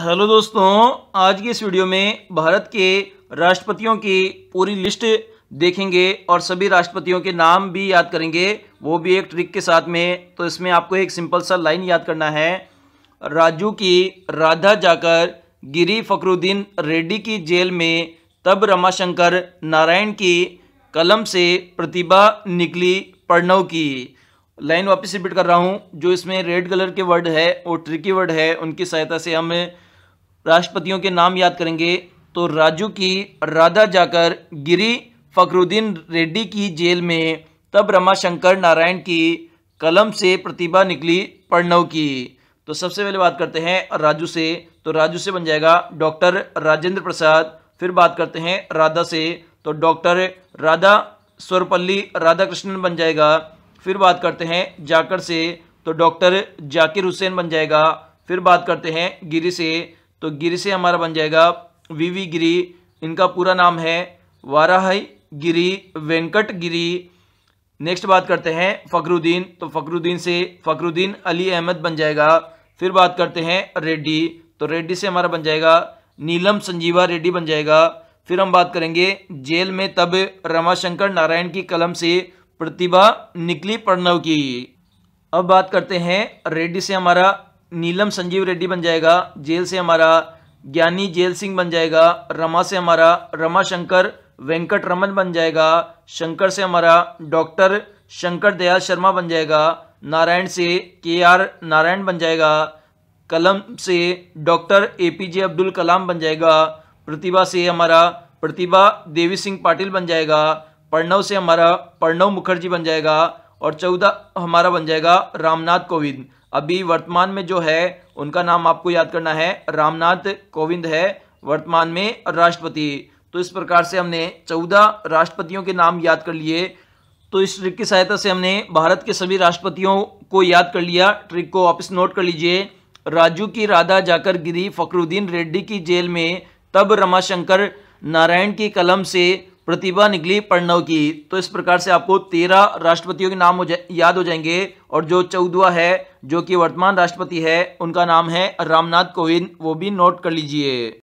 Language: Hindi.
हेलो दोस्तों आज की इस वीडियो में भारत के राष्ट्रपतियों की पूरी लिस्ट देखेंगे और सभी राष्ट्रपतियों के नाम भी याद करेंगे वो भी एक ट्रिक के साथ में तो इसमें आपको एक सिंपल सा लाइन याद करना है राजू की राधा जाकर गिरी फकरुद्दीन रेड्डी की जेल में तब रमाशंकर नारायण की कलम से प्रतिभा निकली प्रणव की लाइन वापस रिपीट कर रहा हूँ जो इसमें रेड कलर के वर्ड है और ट्रिकी वर्ड है उनकी सहायता से हम राष्ट्रपतियों के नाम याद करेंगे तो राजू की राधा जाकर गिरी फखरुद्दीन रेड्डी की जेल में तब रमाशंकर नारायण की कलम से प्रतिभा निकली प्रणव की तो सबसे पहले बात करते हैं राजू से तो राजू से बन जाएगा डॉक्टर राजेंद्र प्रसाद फिर बात करते हैं राधा से तो डॉक्टर राधा स्वरपल्ली राधा कृष्णन बन जाएगा फिर बात करते हैं जाकर से तो डॉक्टर जाकिर हुसैन बन जाएगा फिर बात करते हैं गिरी से तो गिरी से हमारा बन जाएगा वीवी गिरी इनका पूरा नाम है वाराह गिरी वेंकट गिरी नेक्स्ट बात करते हैं फ़खरुद्दीन तो फ़खरुद्दीन से फ़खरुद्दीन अली अहमद बन जाएगा फिर बात करते हैं रेड्डी तो रेड्डी से हमारा बन जाएगा नीलम संजीवा रेड्डी बन जाएगा फिर हम बात करेंगे जेल में तब रमाशंकर नारायण की कलम से प्रतिभा निकली प्रणव की अब बात करते हैं रेड्डी से हमारा नीलम संजीव रेड्डी बन जाएगा जेल से हमारा ज्ञानी जेल सिंह बन जाएगा रमा से हमारा रमा शंकर वेंकट रमन बन जाएगा शंकर से हमारा डॉक्टर शंकर दयाल शर्मा बन जाएगा नारायण से के आर नारायण बन जाएगा कलम से doctor A P J Abdul Kalam बन जाएगा प्रतिभा से हमारा प्रतिभा देवी सिंह पाटिल बन जाएगा प्रणव से हमारा प्रणव मुखर्जी बन जाएगा और चौदह हमारा बन जाएगा रामनाथ कोविंद अभी वर्तमान में जो है उनका नाम आपको याद करना है रामनाथ कोविंद है वर्तमान में राष्ट्रपति तो इस प्रकार से हमने चौदह राष्ट्रपतियों के नाम याद कर लिए तो इस ट्रिक की सहायता से हमने भारत के सभी राष्ट्रपतियों को याद कर लिया ट्रिक को वापस नोट कर लीजिए राजू की राधा जाकर गिरी फकरुद्दीन रेड्डी की जेल में तब रमाशंकर नारायण की कलम से प्रतिभा निकली प्रणव की तो इस प्रकार से आपको तेरह राष्ट्रपतियों के नाम हो जा याद हो जाएंगे और जो चौदवा है जो कि वर्तमान राष्ट्रपति है उनका नाम है रामनाथ कोविंद वो भी नोट कर लीजिए